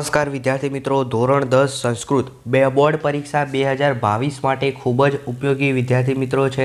નમસ્કાર વિદ્યાર્થી મિત્રો ધોરણ દસ સંસ્કૃત બે બોર્ડ પરીક્ષા બે હજાર બાવીસ માટે ખૂબ જ ઉપયોગી વિદ્યાર્થી મિત્રો છે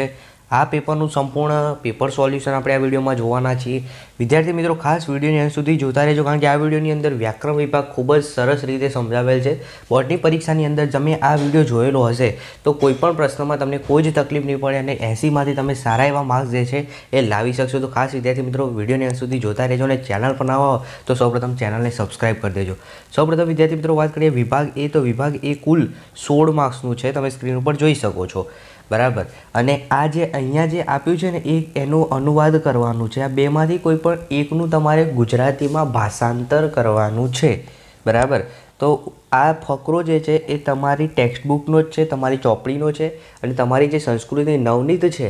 આ પેપરનું સંપૂર્ણ પેપર સોલ્યુશન આપણે આ વિડીયોમાં જોવાના છીએ વિદ્યાર્થી મિત્રો ખાસ વિડીયોની અંત સુધી જોતા રહેજો કારણ કે આ વિડીયોની અંદર વ્યાકરણ વિભાગ ખૂબ જ સરસ રીતે સમજાવેલ છે બોર્ડની પરીક્ષાની અંદર તમે આ વિડીયો જોયેલો હશે તો કોઈપણ પ્રશ્નમાં તમને કોઈ જ તકલીફ નહીં પડે અને એસીમાંથી તમે સારા એવા માર્ક્સ જે છે એ લાવી શકશો તો ખાસ વિદ્યાર્થી મિત્રો વિડીયોની અંત સુધી જોતા રહેજો અને ચેનલ પણ આવો તો સૌપ્રથમ ચેનલને સબસ્ક્રાઈબ કરી દેજો સૌપ્રથમ વિદ્યાર્થી મિત્રો વાત કરીએ વિભાગ એ તો વિભાગ એ કુલ સોળ માર્ક્સનું છે તમે સ્ક્રીન ઉપર જોઈ શકો છો બરાબર અને આ જે અહીંયા જે આપ્યું છે ને એ એનો અનુવાદ કરવાનું છે આ બેમાંથી કોઈ પણ એકનું તમારે ગુજરાતીમાં ભાષાંતર કરવાનું છે બરાબર તો આ ફકરો જે છે એ તમારી ટેક્સ્ટબુકનો જ છે તમારી ચોપડીનો છે અને તમારી જે સંસ્કૃતિ નવનીત છે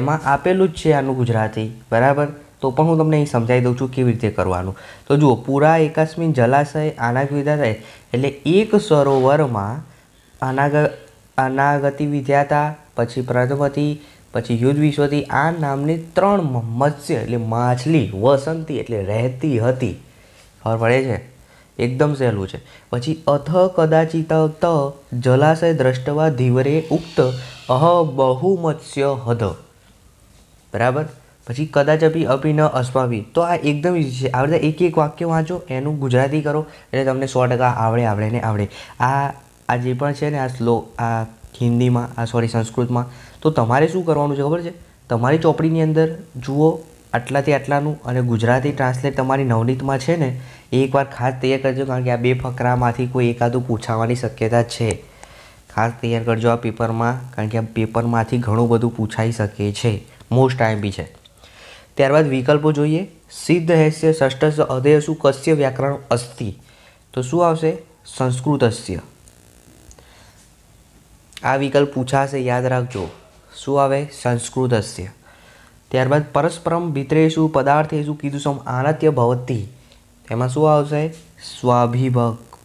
એમાં આપેલું જ છે આનું ગુજરાતી બરાબર તો પણ હું તમને અહીં સમજાવી દઉં છું કેવી રીતે કરવાનું તો જુઓ પૂરા એકાસ્મિન જલાશય આનાગ વિધાશય એટલે એક સરોવરમાં આનાગ અનાગતિ વિધ્યાતા પછી પ્રથમતી પછી યુદ્ધ વિશ્વથી આ નામની ત્રણ મત્સ્ય એટલે માછલી વસંતી એટલે રહેતી હતી ખબર પડે છે એકદમ સહેલું છે પછી અથ કદાચિત ત જલાશય દ્રષ્ટવા ધીવરે ઉક્ત અહ બહુ મત્સ્ય હદ બરાબર પછી કદાચ અભી અભી ન અસ્માવી તો આ એકદમ ઇઝી છે આ બધા એક એક વાક્ય વાંચો એનું ગુજરાતી કરો એટલે તમને સો ટકા આવડે આવડે ને આવડે આ આ જે પણ છે ને આ સ્લો આ હિન્દીમાં આ સોરી સંસ્કૃતમાં તો તમારે શું કરવાનું છે ખબર છે તમારી ચોપડીની અંદર જુઓ આટલાથી આટલાનું અને ગુજરાતી ટ્રાન્સલેટ તમારી નવનીતમાં છે ને એકવાર ખાસ તૈયાર કરજો કારણ કે આ બે ફકરામાંથી કોઈ એકાદું પૂછાવાની શક્યતા છે ખાસ તૈયાર કરજો આ પેપરમાં કારણ કે આ પેપરમાંથી ઘણું બધું પૂછાઈ શકે છે મોસ્ટ ટાઈમ બી છે ત્યારબાદ વિકલ્પો જોઈએ સિદ્ધ હૈસ્ય ષષ્ઠ અધેયસુ કશ્ય વ્યાકરણ અસ્થિ તો શું આવશે સંસ્કૃત અસ્ય આ વિકલ્પ પૂછાશે યાદ રાખજો શું આવે સંસ્કૃતસ્ય ત્યારબાદ પરસ્પરમ ભીતરેશુ પદાર્થેશુ કીધું સમ આનત્ય ભવતી એમાં શું આવશે સ્વાભિભક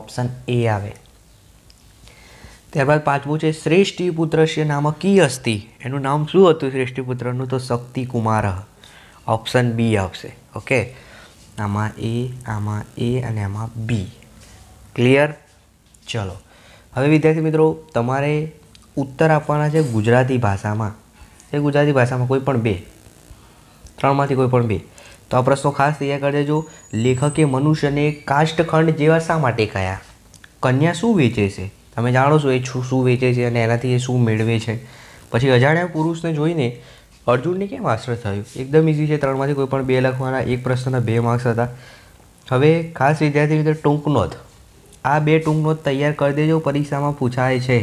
ઓપ્શન એ આવે ત્યારબાદ પાંચમું છે શ્રેષ્ઠી પુત્રશ્ય નામ કી અસ્તિ એનું નામ શું હતું શ્રેષ્ઠી પુત્રનું તો શક્તિ કુમાર ઓપ્શન બી આવશે ઓકે આમાં એ આમાં એ અને આમાં બી ક્લિયર ચલો હવે વિદ્યાર્થી મિત્રો તમારે ઉત્તર આપવાના છે ગુજરાતી ભાષામાં એ ગુજરાતી ભાષામાં કોઈ પણ બે ત્રણમાંથી કોઈ પણ બે તો આ પ્રશ્નો ખાસ તૈયાર કરી દેજો લેખકે મનુષ્યને કાષ્ટખંડ જેવા શા માટે કયા કન્યા શું વેચે છે તમે જાણો છો એ શું વેચે છે અને એનાથી એ શું મેળવે છે પછી અજાણ્યા પુરુષને જોઈને અર્જુનને કેમ આશ્રય થયું એકદમ ઇઝી છે ત્રણમાંથી કોઈ પણ બે લખવાના એક પ્રશ્નના બે માર્ક્સ હતા હવે ખાસ વિદ્યાર્થી મિત્ર ટૂંક નોંધ આ બે ટૂંક તૈયાર કરી દેજો પરીક્ષામાં પૂછાય છે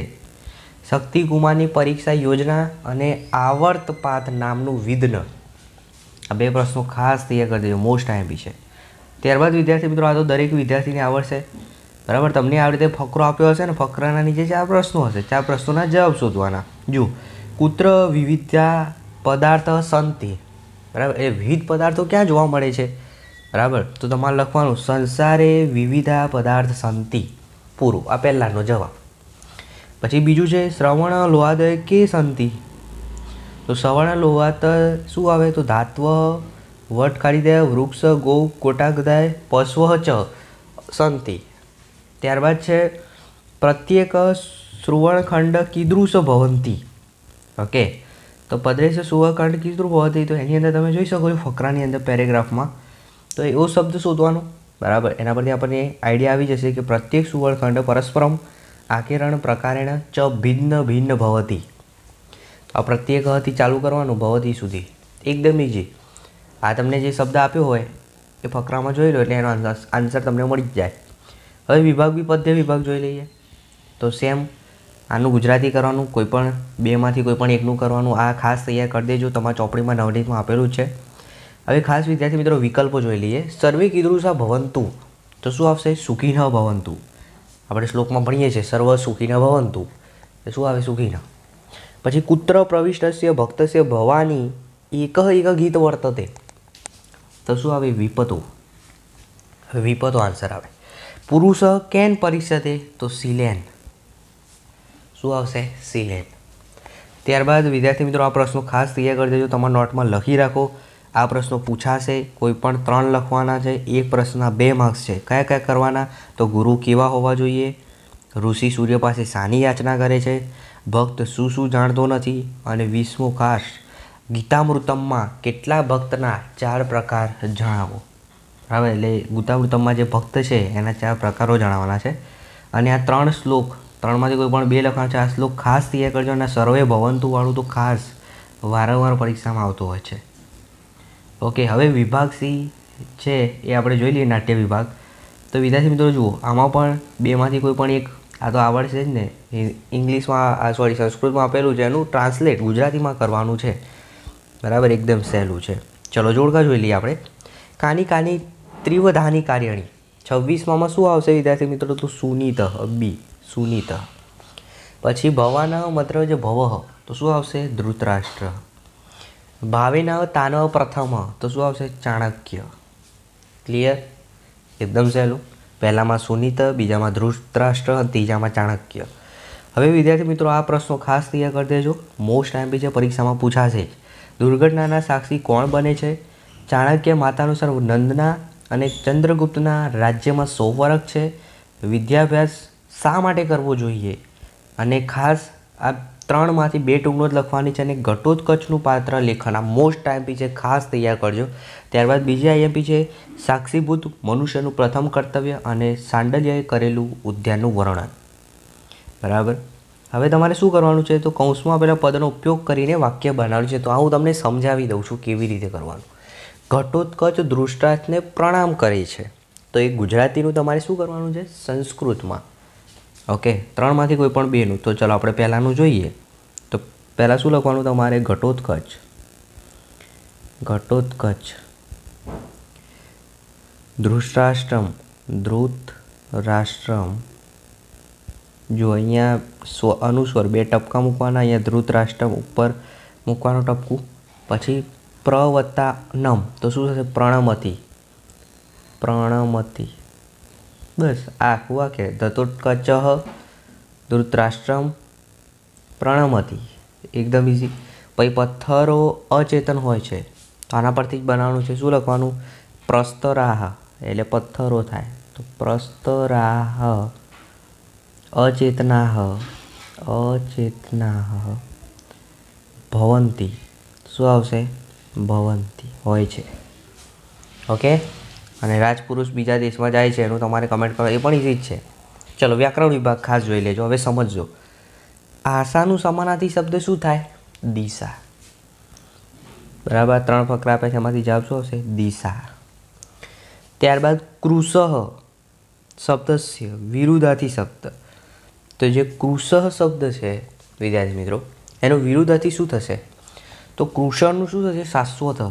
શક્તિકુમારની પરીક્ષા યોજના અને આવર્તપાત નામનું વિધ્ન આ બે પ્રશ્નો ખાસ તૈયાર કરી દેજો મોસ્ટ આઈએમપી છે ત્યારબાદ વિદ્યાર્થી મિત્રો આ તો દરેક વિદ્યાર્થીને આવડશે બરાબર તમને આવી રીતે ફકરો આપ્યો હશે ને ફકરાના નીચે ચાર પ્રશ્નો હશે ચાર પ્રશ્નોના જવાબ શોધવાના જુઓ કુત્ર વિવિધતા પદાર્થ સંતિ બરાબર એ વિવિધ પદાર્થો ક્યાં જોવા મળે છે બરાબર તો તમારે લખવાનું સંસારે વિવિધા પદાર્થ શાંતિ પૂરું આ પહેલાંનો જવાબ પછી બીજું છે શ્રવણ લોહાદય કે શાંતિ તો શ્રવણ લોહાત શું આવે તો ધાત્વ વટ કાઢી દે વૃક્ષ ગૌ કોટાક દાય પશ્વ ચ શાંતિ ત્યારબાદ છે પ્રત્યેક શ્રુવણખંડ કીદૃશ ભવંતી ઓકે તો પદ્રેશ સુવખંડ કીદૃ ભવતી તો એની અંદર તમે જોઈ શકો છો ફકરાની અંદર પેરેગ્રાફમાં તો એવો શબ્દ શોધવાનો બરાબર એના પરથી આપણને આઈડિયા આવી જશે કે પ્રત્યેક સુવર્ણખંડ પરસ્પરમ આકિરણ પ્રકારેણ ચ ભિન્ન ભિન્ન ભવતી આ પ્રત્યેક હતી ચાલુ કરવાનું ભવતી સુધી એકદમ ઇઝી આ તમને જે શબ્દ આપ્યો હોય એ ફકરામાં જોઈ લો એટલે એનો આન્સર તમને મળી જ જાય હવે વિભાગ વિપદ્ય વિભાગ જોઈ લઈએ તો સેમ આનું ગુજરાતી કરવાનું કોઈપણ બેમાંથી કોઈપણ એકનું કરવાનું આ ખાસ તૈયાર કરી દેજો તમારા ચોપડીમાં નવનીતમાં આપેલું છે હવે ખાસ વિદ્યાર્થી મિત્રો વિકલ્પો જોઈ લઈએ સર્વે કીદૃશા ભવંતુ તો શું આવશે સુખી ન ભવંતુ આપણે શ્લોકમાં ભણીએ છીએ સર્વ સુખી ન ભવંતુ એ શું આવે સુખી ન પછી કુત્ર પ્રવિષ્ટસ્ય ભક્તસ્ય ભવાની એક એક ગીત વર્તતે તો શું આવે વિપતો હવે વિપતો આન્સર આવે પુરુષ કેન પરિષદે તો સિલેન શું આવશે સિલેન ત્યારબાદ વિદ્યાર્થી મિત્રો આ પ્રશ્નો ખાસ તૈયાર કરી દેજો તમારા નોટમાં લખી રાખો આ પ્રશ્નો પૂછાશે કોઈ પણ ત્રણ લખવાના છે એક પ્રશ્નના બે માર્ક્સ છે કયા કયા કરવાના તો ગુરુ કેવા હોવા જોઈએ ઋષિ સૂર્ય પાસે શાની યાચના કરે છે ભક્ત શું શું જાણતો નથી અને વીસમો ખાસ ગીતામૃતમમાં કેટલા ભક્તના ચાર પ્રકાર જણાવો બરાબર એટલે ગીતામૃતમમાં જે ભક્ત છે એના ચાર પ્રકારો જણાવવાના છે અને આ ત્રણ શ્લોક ત્રણમાંથી કોઈ પણ બે લખવાના છે આ શ્લોક ખાસ તૈયાર કરજો અને સર્વે ભવંતુવાળું તો ખાસ વારંવાર પરીક્ષામાં આવતું હોય છે ઓકે હવે વિભાગ સી છે એ આપણે જોઈ લઈએ નાટ્ય વિભાગ તો વિદ્યાર્થી મિત્રો જુઓ આમાં પણ બેમાંથી કોઈ પણ એક આ તો આવડશે જ ને ઇંગ્લિશમાં સોરી સંસ્કૃતમાં આપેલું છે એનું ટ્રાન્સલેટ ગુજરાતીમાં કરવાનું છે બરાબર એકદમ સહેલું છે ચલો જોડકા જોઈ લઈએ આપણે કાની કાની ત્રિવધાની કાર્યણી છવ્વીસમાં શું આવશે વિદ્યાર્થી મિત્રો તો સુનીત બી સુનીત પછી ભવાના મત્ર જે ભવ તો શું આવશે ધૃતરાષ્ટ્ર ભાવેન તાનવ પ્રથમ તો શું આવશે ચાણક્ય ક્લિયર એકદમ સહેલું પહેલાંમાં સુનિત બીજામાં ધૃતરાષ્ટ્ર ત્રીજામાં ચાણક્ય હવે વિદ્યાર્થી મિત્રો આ પ્રશ્નો ખાસ તૈયાર કરી દેજો મોસ્ટ આઈમ્પી છે પરીક્ષામાં પૂછાશે જ દુર્ઘટનાના સાક્ષી કોણ બને છે ચાણક્ય માતાનુસાર નંદના અને ચંદ્રગુપ્તના રાજ્યમાં સો વર્ષ છે વિદ્યાભ્યાસ શા માટે કરવો જોઈએ અને ખાસ આ ત્રણમાંથી બે જ લખવાની છે અને ઘટોત પાત્ર લેખન આ મોસ્ટ ટાઈમપી છે ખાસ તૈયાર કરજો ત્યારબાદ બીજી આઈએમપી છે સાક્ષીભૂત મનુષ્યનું પ્રથમ કર્તવ્ય અને સાંડલ્યએ કરેલું ઉદ્યાનનું વર્ણન બરાબર હવે તમારે શું કરવાનું છે તો કૌંસમાં આપેલા પદનો ઉપયોગ કરીને વાક્ય બનાવ્યું છે તો આ હું તમને સમજાવી દઉં છું કેવી રીતે કરવાનું ઘટોત્કચ દૃષ્ટાર્થને પ્રણામ કરે છે તો એ ગુજરાતીનું તમારે શું કરવાનું છે સંસ્કૃતમાં ઓકે ત્રણમાંથી કોઈ પણ બેનું તો ચલો આપણે પહેલાંનું જોઈએ પહેલાં શું લખવાનું તમારે ઘટોત્કચ ઘટોત્કચ ધૃષ્ટરાષ્ટ્રમ ધ્રુત રાષ્ટ્રમ જો અહીંયા સ્વ અનુસ્વર બે ટપકા મૂકવાના અહીંયા ધૃતરાષ્ટ્રમ ઉપર મૂકવાનું ટપકું પછી પ્રવત્તા નમ તો શું થશે પ્રણમતી પ્રણમતી બસ આ આખું કે ધતોત્કચ ધૃતરાષ્ટ્રમ પ્રણમતી એકદમ ઇઝી પછી પથ્થરો અચેતન હોય છે તો આના પરથી જ બનાવવાનું છે શું લખવાનું પ્રસ્તરાહ એટલે પથ્થરો થાય તો પ્રસ્તરાહ અચેતનાહ અચેતનાહ ભવંતી શું આવશે ભવંતી હોય છે ઓકે અને રાજપુરુષ બીજા દેશમાં જાય છે એનું તમારે કમેન્ટ કરો એ પણ ઇઝી જ છે ચલો વ્યાકરણ વિભાગ ખાસ જોઈ લેજો હવે સમજજો આશાનું સમાનાથી શબ્દ શું થાય દિશા બરાબર ત્રણ ફકરા આપે છે એમાંથી જવાબ શું હશે દિશા ત્યારબાદ કૃષ શબ્દસ્ય વિરુદ્ધાથી શબ્દ તો જે કૃષ શબ્દ છે વિદ્યાર્થી મિત્રો એનો વિરુદ્ધાથી શું થશે તો કૃષણનું શું થશે શાશ્વત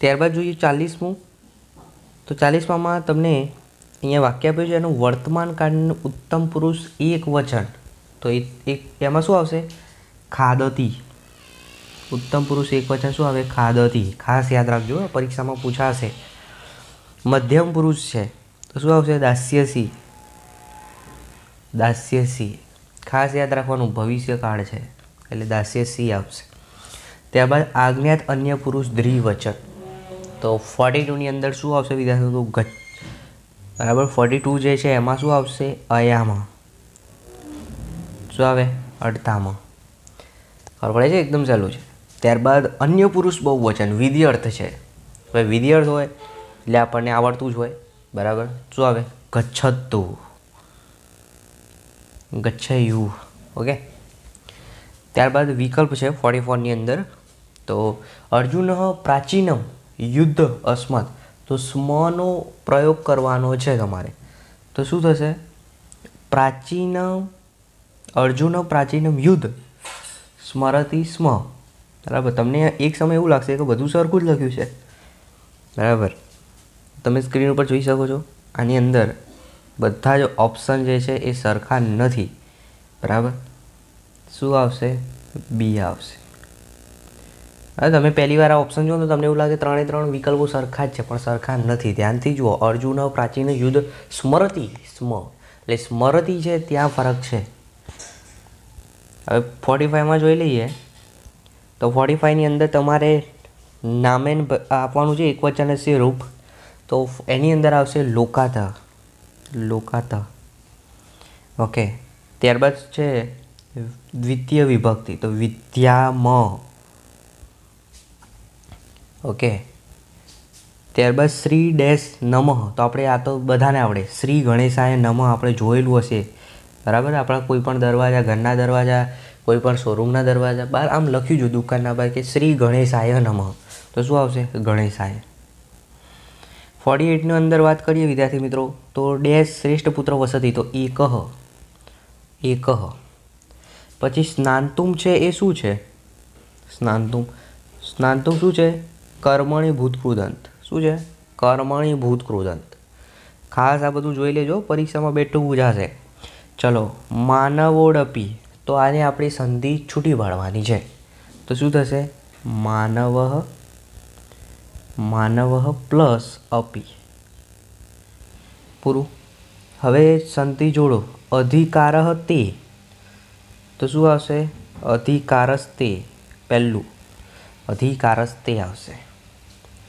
ત્યારબાદ જોઈએ ચાલીસમું તો ચાલીસમાં તમને અહીંયા વાક્ય આપ્યું છે એનું વર્તમાન કાળનું ઉત્તમ પુરુષ એક વચન તો એ એમાં શું આવશે ખાદતી ઉત્તમ પુરુષ એક વચન શું આવે ખાદતી ખાસ યાદ રાખજો પરીક્ષામાં પૂછાશે મધ્યમ પુરુષ છે તો શું આવશે દાસ્યસી દાસ્યસી ખાસ યાદ રાખવાનું ભવિષ્યકાળ છે એટલે દાસ્યસી આવશે ત્યારબાદ આજ્ઞાત અન્ય પુરુષ દ્રિવચન તો ફોર્ટી ટુની અંદર શું આવશે વિદ્યાર્થીઓ ગચ્છ બરાબર ફોર્ટી ટુ જે છે એમાં શું આવશે અયામાં શું આવે અડધામાં ખબર પડે છે એકદમ સહેલું છે ત્યારબાદ અન્ય પુરુષ બહુવચન વિધિ અર્થ છે હવે વિધિ અર્થ હોય એટલે આપણને આવડતું જ હોય બરાબર શું આવે ગચ્છતુ ગચ્છયુ ઓકે ત્યારબાદ વિકલ્પ છે ફોર્ટી ફોરની અંદર તો અર્જુન પ્રાચીનમ યુદ્ધ અસ્મત તો સ્મનો પ્રયોગ કરવાનો છે તમારે તો શું થશે પ્રાચીન અર્જુન પ્રાચીનમ યુદ્ધ સ્મરતી સ્મ બરાબર તમને એક સમય એવું લાગશે કે બધું સરખું જ લખ્યું છે બરાબર તમે સ્ક્રીન ઉપર જોઈ શકો છો આની અંદર બધા જ ઓપ્શન જે છે એ સરખા નથી બરાબર શું આવશે બી આવશે હા તમે પહેલી વાર આ ઓપ્શન જુઓ તો તમને એવું લાગે ત્રણે ત્રણ વિકલ્પો સરખા જ છે પણ સરખા નથી ધ્યાનથી જુઓ અર્જુન પ્રાચીન યુદ્ધ સ્મરતિ સ્મ એટલે સ્મરતિ છે ત્યાં ફરક છે હવે ફોર્ટી ફાઈવમાં જોઈ લઈએ તો ફોર્ટી ફાઈવની અંદર તમારે નામેન આપવાનું છે એક વચન હશે રૂપ તો એની અંદર આવશે લોકાત લોકાત ઓકે ત્યારબાદ છે દ્વિતીય વિભક્તિ તો વિદ્યામ ઓકે ત્યારબાદ શ્રી ડેશ નમઃ તો આપણે આ તો બધાને આવડે શ્રી ગણેશાય નમઃ આપણે જોયેલું હશે બરાબર આપણા કોઈપણ દરવાજા ઘરના દરવાજા કોઈપણ શોરૂમના દરવાજા બહાર આમ લખ્યું છે દુકાનના બહાર કે શ્રી ગણેશાય નમઃ તો શું આવશે ગણેશાય ફોર્ટી એટની અંદર વાત કરીએ વિદ્યાર્થી મિત્રો તો ડેશ શ્રેષ્ઠ પુત્ર વસતી તો એ કહ એ કહ પછી સ્નાનતુમ છે એ શું છે સ્નાનતુમ સ્નાનતુમ શું છે કર્મણીભૂત કૃદંત શું છે કર્મણી ભૂતકૃદંત ખાસ આ બધું જોઈ લેજો પરીક્ષામાં બેઠું પૂજાશે ચલો માનવોડપી તો આને આપણી સંધિ છૂટી પાડવાની છે તો શું થશે માનવ માનવ પ્લસ અપી પૂરું હવે સંધિ જોડો અધિકાર તે તો શું આવશે અધિકારસ્તે પહેલું અધિકારસ્તે આવશે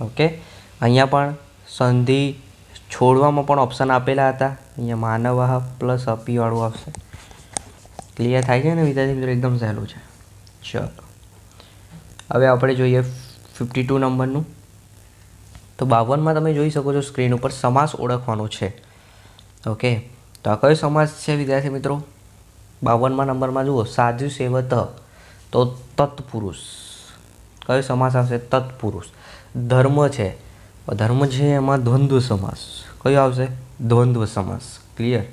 ઓકે અહીંયા પણ સંધિ છોડવામાં પણ ઓપ્શન આપેલા હતા અહીંયા માનવાહ પ્લસ અપીવાળું આવશે ક્લિયર થાય છે ને વિદ્યાર્થી મિત્રો એકદમ સહેલું છે ચલો હવે આપણે જોઈએ ફિફ્ટી ટુ નંબરનું તો બાવનમાં તમે જોઈ શકો છો સ્ક્રીન ઉપર સમાસ ઓળખવાનો છે ઓકે તો આ કયો સમાસ છે વિદ્યાર્થી મિત્રો બાવનમાં નંબરમાં જુઓ સાજુ સેવત તો તત્પુરુષ કયો સમાસ આવશે તત્પુરુષ ધર્મ છે ધર્મ છે એમાં દ્વંદ્વ સમાસ કયો આવશે દ્વંદ્વ સમાસ ક્લિયર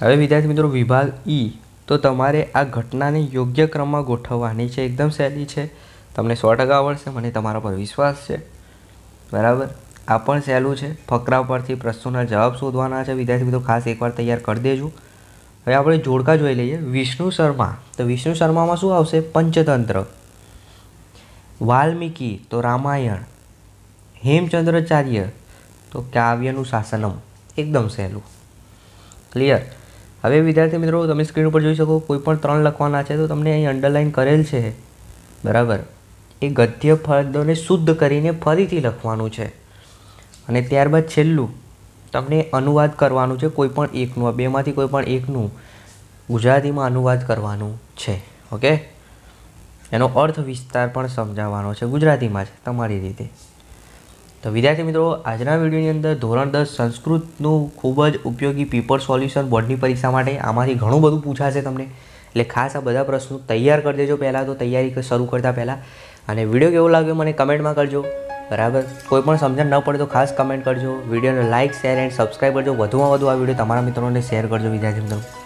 હવે વિદ્યાર્થી મિત્રો વિભાગ ઈ e. તો તમારે આ ઘટનાને યોગ્ય ક્રમમાં ગોઠવવાની છે એકદમ સહેલી છે તમને સો ટકા આવડશે મને તમારા પર વિશ્વાસ છે બરાબર આ પણ સહેલું છે ફકરા પરથી પ્રશ્નોના જવાબ શોધવાના છે વિદ્યાર્થી મિત્રો ખાસ એકવાર તૈયાર કરી દેજો હવે આપણે જોડકા જોઈ લઈએ વિષ્ણુ શર્મા તો વિષ્ણુ શર્મામાં શું આવશે પંચતંત્ર વાલ્મીકી તો રામાયણ હેમચંદ્રાચાર્ય તો કાવ્યનું શાસનમ એકદમ સહેલું ક્લિયર હવે વિદ્યાર્થી મિત્રો તમે સ્ક્રીન ઉપર જોઈ શકો કોઈ પણ ત્રણ લખવાના છે તો તમને અહીં અંડરલાઇન કરેલ છે બરાબર એ ગદ્ય પદોને શુદ્ધ કરીને ફરીથી લખવાનું છે અને ત્યારબાદ છેલ્લું તમને અનુવાદ કરવાનું છે કોઈ પણ એકનું બેમાંથી કોઈ પણ એકનું ગુજરાતીમાં અનુવાદ કરવાનું છે ઓકે એનો અર્થ વિસ્તાર પણ સમજાવવાનો છે ગુજરાતીમાં છે તમારી રીતે તો વિદ્યાર્થી મિત્રો આજના વિડીયોની અંદર ધોરણ દસ સંસ્કૃતનું ખૂબ જ ઉપયોગી પેપર સોલ્યુશન બોર્ડની પરીક્ષા માટે આમાંથી ઘણું બધું પૂછાશે તમને એટલે ખાસ આ બધા પ્રશ્નો તૈયાર કરી દેજો પહેલાં તો તૈયારી શરૂ કરતા પહેલાં અને વિડીયો કેવો લાગ્યો મને કમેન્ટમાં કરજો બરાબર કોઈ પણ સમજણ ન પડે તો ખાસ કમેન્ટ કરજો વિડીયોને લાઇક શેર એન્ડ સબસ્ક્રાઈબ કરજો વધુમાં વધુ આ વિડીયો તમારા મિત્રોને શેર કરજો વિદ્યાર્થી મિત્રો